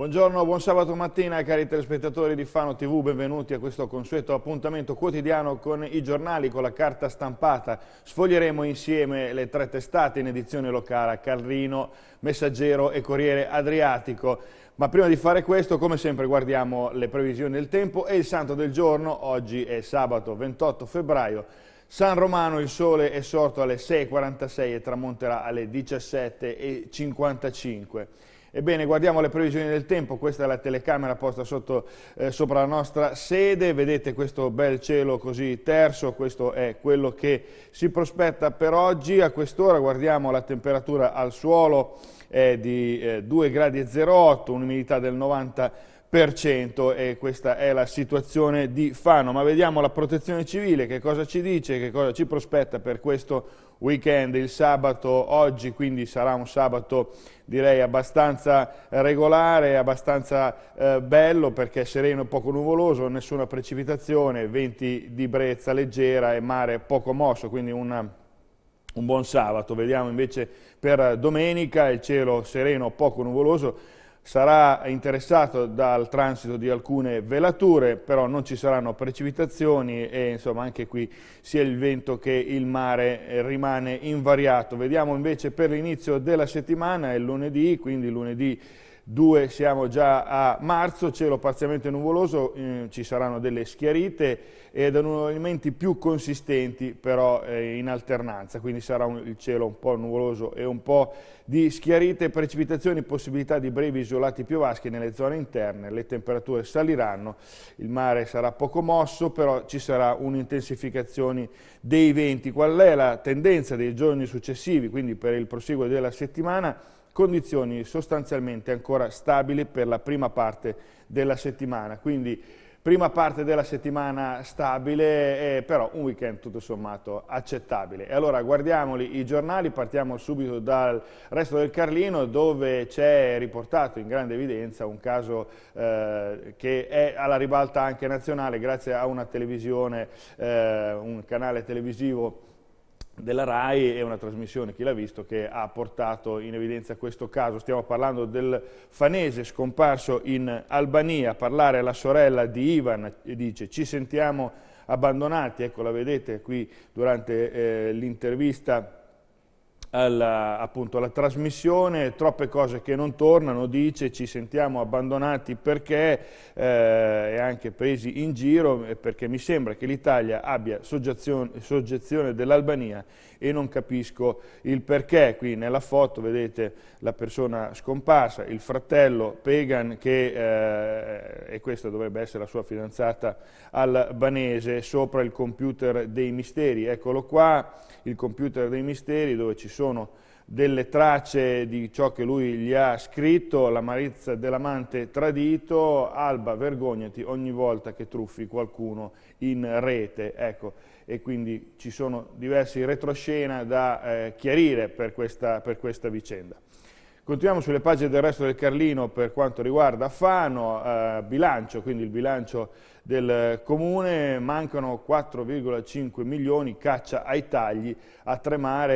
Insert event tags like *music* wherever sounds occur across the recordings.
Buongiorno, buon sabato mattina cari telespettatori di Fano TV, benvenuti a questo consueto appuntamento quotidiano con i giornali, con la carta stampata. Sfoglieremo insieme le tre testate in edizione locale, Carrino, Messaggero e Corriere Adriatico. Ma prima di fare questo, come sempre, guardiamo le previsioni del tempo e il santo del giorno. Oggi è sabato 28 febbraio. San Romano il sole è sorto alle 6.46 e tramonterà alle 17.55. Ebbene, guardiamo le previsioni del tempo, questa è la telecamera posta sotto, eh, sopra la nostra sede, vedete questo bel cielo così terso, questo è quello che si prospetta per oggi, a quest'ora guardiamo la temperatura al suolo è di eh, 2 gradi un'umidità del 90 e questa è la situazione di Fano. Ma vediamo la protezione civile, che cosa ci dice, che cosa ci prospetta per questo weekend. Il sabato oggi quindi sarà un sabato direi abbastanza regolare, abbastanza eh, bello perché è sereno e poco nuvoloso, nessuna precipitazione, venti di brezza leggera e mare poco mosso, quindi una un buon sabato. Vediamo invece per domenica il cielo sereno, poco nuvoloso, sarà interessato dal transito di alcune velature, però non ci saranno precipitazioni e insomma anche qui sia il vento che il mare eh, rimane invariato. Vediamo invece per l'inizio della settimana, è lunedì, quindi lunedì 2 siamo già a marzo, cielo parzialmente nuvoloso, eh, ci saranno delle schiarite ed elementi più consistenti però eh, in alternanza, quindi sarà un, il cielo un po' nuvoloso e un po' di schiarite, precipitazioni, possibilità di brevi isolati piovaschi nelle zone interne, le temperature saliranno, il mare sarà poco mosso, però ci sarà un'intensificazione dei venti. Qual è la tendenza dei giorni successivi, quindi per il proseguo della settimana? condizioni sostanzialmente ancora stabili per la prima parte della settimana, quindi prima parte della settimana stabile, eh, però un weekend tutto sommato accettabile. E allora guardiamoli i giornali, partiamo subito dal resto del Carlino dove c'è riportato in grande evidenza un caso eh, che è alla ribalta anche nazionale grazie a una televisione, eh, un canale televisivo della RAI è una trasmissione, chi l'ha visto, che ha portato in evidenza questo caso. Stiamo parlando del fanese scomparso in Albania, parlare alla sorella di Ivan e dice ci sentiamo abbandonati, ecco la vedete qui durante eh, l'intervista alla, appunto, alla trasmissione, troppe cose che non tornano, dice ci sentiamo abbandonati perché eh, e anche presi in giro perché mi sembra che l'Italia abbia soggezione, soggezione dell'Albania e non capisco il perché. Qui nella foto vedete la persona scomparsa, il fratello Pagan che, eh, e questa dovrebbe essere la sua fidanzata albanese, sopra il computer dei misteri. Eccolo qua, il computer dei misteri dove ci sono sono delle tracce di ciò che lui gli ha scritto, l'amarizza dell'amante tradito, Alba vergognati ogni volta che truffi qualcuno in rete, ecco, e quindi ci sono diversi retroscena da eh, chiarire per questa, per questa, vicenda. Continuiamo sulle pagine del resto del Carlino per quanto riguarda Fano, eh, bilancio, quindi il bilancio del comune, mancano 4,5 milioni, caccia ai tagli, a tremare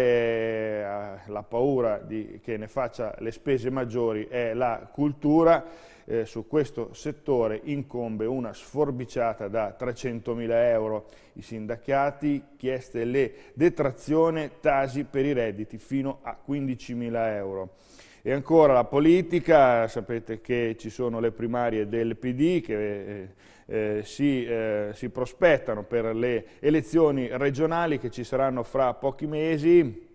eh, la paura di, che ne faccia le spese maggiori è la cultura, eh, su questo settore incombe una sforbiciata da 300 mila euro. I sindacati chieste le detrazioni tasi per i redditi fino a 15 mila euro. E ancora la politica, sapete che ci sono le primarie del PD che... Eh, eh, si, eh, si prospettano per le elezioni regionali che ci saranno fra pochi mesi.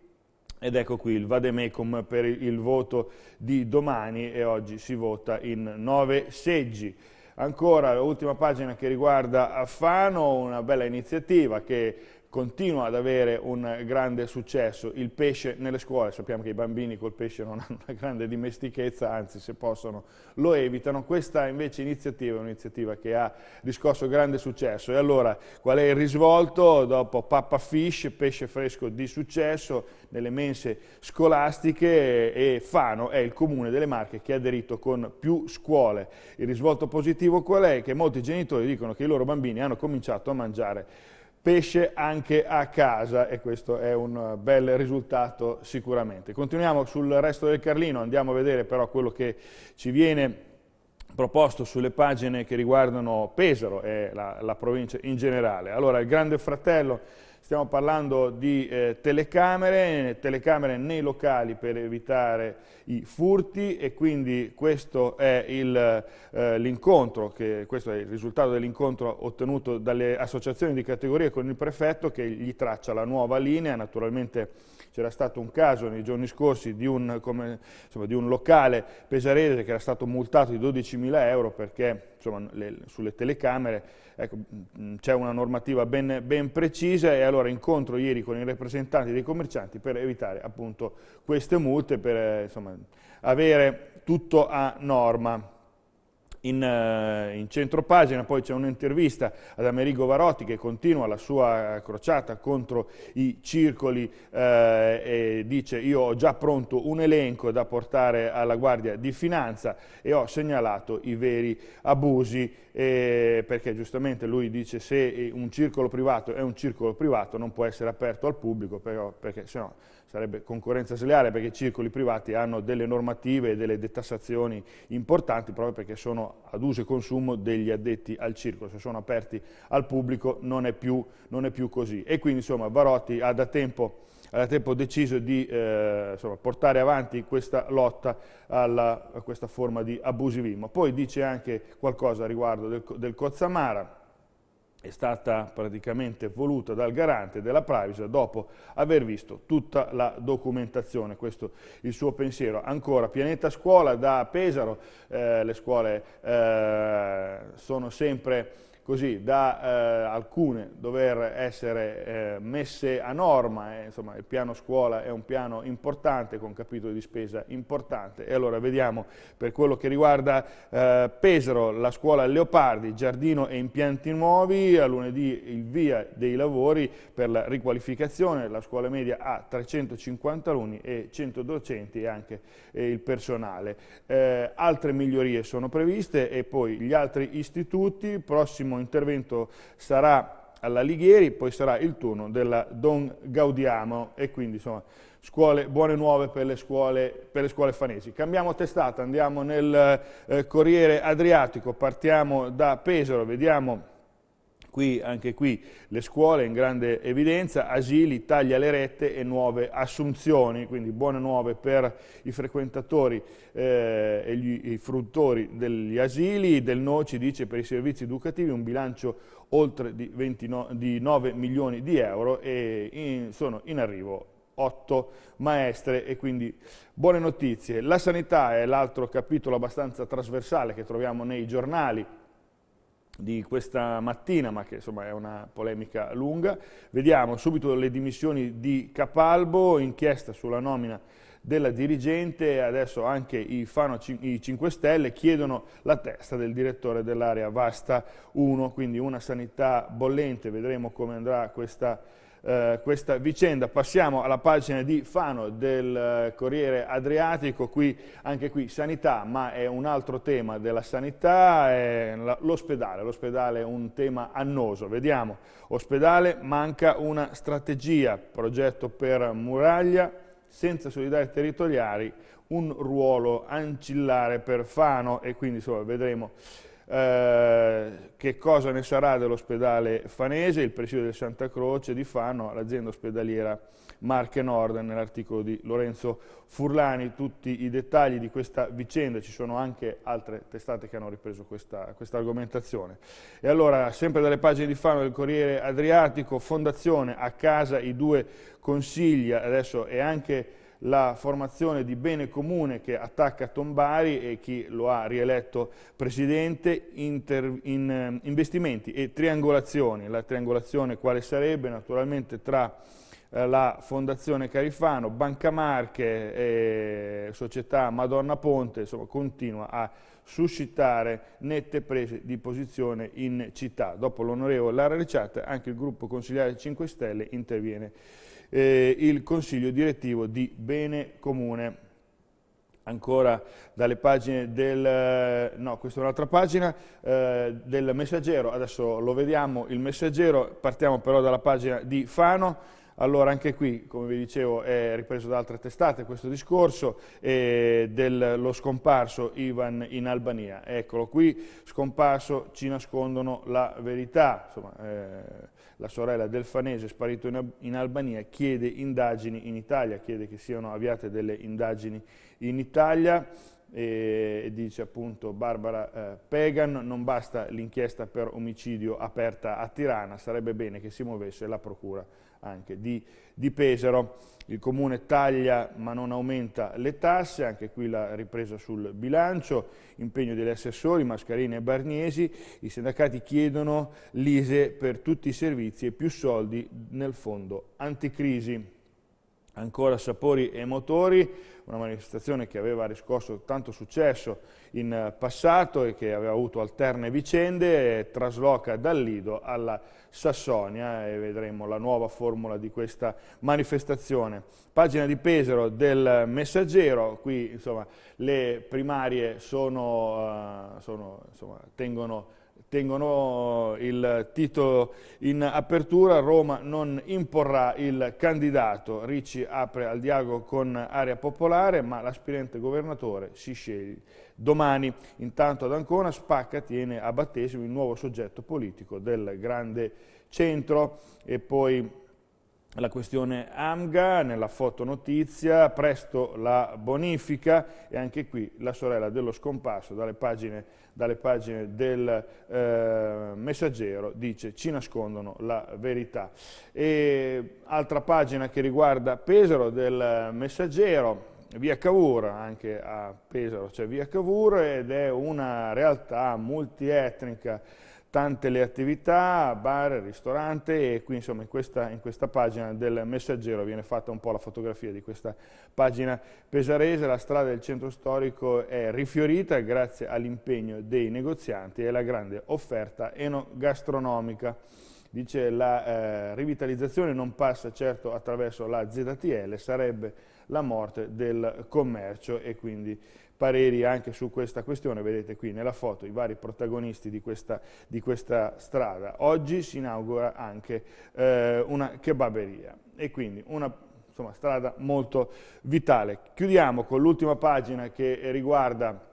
Ed ecco qui il vademecum per il voto di domani e oggi si vota in nove seggi. Ancora l'ultima pagina che riguarda Fano, una bella iniziativa che continua ad avere un grande successo, il pesce nelle scuole, sappiamo che i bambini col pesce non *laughs* hanno una grande dimestichezza, anzi se possono lo evitano, questa invece iniziativa è un'iniziativa che ha riscosso grande successo e allora qual è il risvolto? Dopo Papa Fish, pesce fresco di successo nelle mense scolastiche e Fano è il comune delle Marche che ha aderito con più scuole. Il risvolto positivo qual è? Che molti genitori dicono che i loro bambini hanno cominciato a mangiare pesce anche a casa e questo è un eh, bel risultato sicuramente. Continuiamo sul resto del Carlino, andiamo a vedere però quello che ci viene proposto sulle pagine che riguardano Pesaro e la, la provincia in generale. Allora, il Grande Fratello Stiamo parlando di eh, telecamere, telecamere nei locali per evitare i furti e quindi questo è eh, l'incontro, eh, questo è il risultato dell'incontro ottenuto dalle associazioni di categoria con il prefetto che gli traccia la nuova linea, naturalmente c'era stato un caso nei giorni scorsi di un, come, insomma, di un locale pesarese che era stato multato di 12.000 euro perché insomma, le, sulle telecamere, ecco, mm, c'è una normativa ben, ben, precisa e allora incontro ieri con i rappresentanti dei commercianti per evitare appunto queste multe, per eh, insomma, avere tutto a norma. In, eh, in centro pagina poi c'è un'intervista ad Amerigo Varotti che continua la sua crociata contro i circoli uh, e dice io ho già pronto un elenco da portare alla Guardia di Finanza e ho segnalato i veri abusi eh, perché giustamente lui dice se un circolo privato è un circolo privato non può essere aperto al pubblico però, perché sennò no, sarebbe concorrenza sleale perché i circoli privati hanno delle normative e delle detassazioni importanti proprio perché sono ad uso e consumo degli addetti al circolo, se sono aperti al pubblico non è più, non è più così. E quindi insomma Varotti ha da tempo, ha tempo deciso di eh, insomma, portare avanti questa lotta alla, a questa forma di abusivismo. Poi dice anche qualcosa riguardo del, del Cozzamara, è stata praticamente voluta dal garante della privacy dopo aver visto tutta la documentazione, questo è il suo pensiero. Ancora, pianeta scuola da Pesaro, eh, le scuole eh, sono sempre così da eh, alcune dover essere eh, messe a norma, eh, insomma il piano scuola è un piano importante con capitoli di spesa importante e allora vediamo per quello che riguarda eh, Pesaro, la scuola Leopardi, giardino e impianti nuovi, a lunedì il via dei lavori per la riqualificazione, la scuola media ha 350 alunni e 100 docenti e anche eh, il personale. Eh, altre migliorie sono previste e poi gli altri istituti, prossimo intervento sarà alla Lighieri, poi sarà il turno della Don Gaudiano e quindi insomma scuole, buone nuove per le scuole, per le scuole fanesi. Cambiamo testata, andiamo nel eh, Corriere Adriatico, partiamo da Pesaro, vediamo Qui, anche qui le scuole in grande evidenza, asili, taglia le rette e nuove assunzioni, quindi buone nuove per i frequentatori eh, e gli, i fruttori degli asili, del NOCI dice per i servizi educativi un bilancio oltre di, 29, di 9 milioni di euro e in, sono in arrivo 8 maestre e quindi buone notizie. La sanità è l'altro capitolo abbastanza trasversale che troviamo nei giornali, di questa mattina, ma che insomma è una polemica lunga. Vediamo subito le dimissioni di Capalbo, inchiesta sulla nomina della dirigente, adesso anche i Fano i 5 Stelle chiedono la testa del direttore dell'area Vasta 1, quindi una sanità bollente, vedremo come andrà questa eh, questa vicenda. Passiamo alla pagina di Fano del eh, Corriere Adriatico, qui, anche qui sanità, ma è un altro tema della sanità, l'ospedale, l'ospedale è un tema annoso, vediamo, ospedale manca una strategia, progetto per muraglia, senza solidari territoriali, un ruolo ancillare per Fano e quindi insomma, vedremo eh, che cosa ne sarà dell'ospedale Fanese, il presidio del Santa Croce di Fano, l'azienda ospedaliera Marche Nord, nell'articolo di Lorenzo Furlani, tutti i dettagli di questa vicenda, ci sono anche altre testate che hanno ripreso questa, questa argomentazione. E allora, sempre dalle pagine di Fano del Corriere Adriatico, Fondazione, a casa i due consigli, adesso è anche la formazione di bene comune che attacca Tombari e chi lo ha rieletto presidente, inter, in, eh, investimenti e triangolazioni, la triangolazione quale sarebbe naturalmente tra eh, la Fondazione Carifano, Banca Marche, e Società Madonna Ponte, insomma continua a suscitare nette prese di posizione in città. Dopo l'onorevole Lara Ricciata anche il gruppo consigliare 5 Stelle interviene eh, il Consiglio direttivo di Bene Comune ancora dalle pagine del, eh, no questa è un'altra pagina, eh, del messaggero, adesso lo vediamo il messaggero, partiamo però dalla pagina di Fano, allora anche qui, come vi dicevo, è ripreso da altre testate questo discorso eh, dello scomparso Ivan in Albania. Eccolo qui, scomparso, ci nascondono la verità. Insomma, eh, la sorella del Fanese sparito in, in Albania chiede indagini in Italia, chiede che siano avviate delle indagini in Italia e dice appunto Barbara eh, Pegan non basta l'inchiesta per omicidio aperta a Tirana, sarebbe bene che si muovesse la procura anche di, di Pesaro. Il Comune taglia ma non aumenta le tasse, anche qui la ripresa sul bilancio, impegno degli assessori Mascarini e Barniesi, i sindacati chiedono l'ISE per tutti i servizi e più soldi nel fondo anticrisi. Ancora sapori e motori, una manifestazione che aveva riscosso tanto successo in eh, passato e che aveva avuto alterne vicende, trasloca dal Lido alla Sassonia e vedremo la nuova formula di questa manifestazione. Pagina di Pesaro del Messaggero, qui insomma, le primarie sono, uh, sono, insomma, tengono tengono il titolo in apertura, Roma non imporrà il candidato, Ricci apre al dialogo con Area Popolare, fare, ma l'aspirante governatore si sceglie domani. Intanto ad Ancona Spacca tiene a battesimo il nuovo soggetto politico del grande centro e poi la questione Amga nella fotonotizia, presto la bonifica e anche qui la sorella dello scomparso dalle pagine, dalle pagine del eh, messaggero dice ci nascondono la verità. E, altra pagina che riguarda Pesaro del messaggero, via Cavour, anche a Pesaro c'è cioè via Cavour ed è una realtà multietnica, tante le attività, bar, ristorante e qui insomma in questa, in questa, pagina del messaggero viene fatta un po' la fotografia di questa pagina pesarese, la strada del centro storico è rifiorita grazie all'impegno dei negozianti e alla grande offerta enogastronomica. Dice la eh, rivitalizzazione non passa certo attraverso la ZTL, sarebbe la morte del commercio e quindi pareri anche su questa questione, vedete qui nella foto i vari protagonisti di questa, di questa strada. Oggi si inaugura anche eh, una kebaberia e quindi una insomma, strada molto vitale. Chiudiamo con l'ultima pagina che riguarda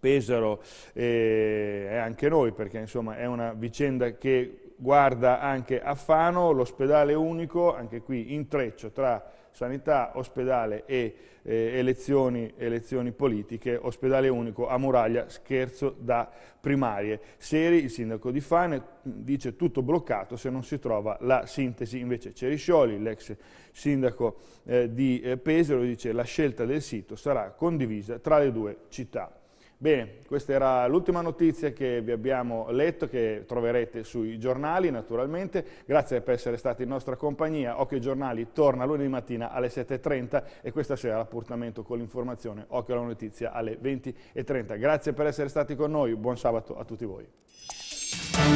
Pesaro eh, e eh, anche noi perché insomma è una vicenda che guarda anche a Fano, l'ospedale unico, anche qui intreccio tra sanità, ospedale e eh, elezioni, elezioni, politiche, ospedale unico a muraglia, scherzo da primarie. Seri, il sindaco di Fane, mm, dice tutto bloccato se non si trova la sintesi. Invece Ceriscioli, l'ex sindaco eh, di eh, Pesaro, dice la scelta del sito sarà condivisa tra le due città. Bene, questa era l'ultima notizia che vi abbiamo letto, che troverete sui giornali naturalmente. Grazie per essere stati in nostra compagnia. Occhio ai giornali torna lunedì mattina alle 7.30 e questa sera l'appuntamento con l'informazione Occhio alla notizia alle 20.30. Grazie per essere stati con noi, buon sabato a tutti voi.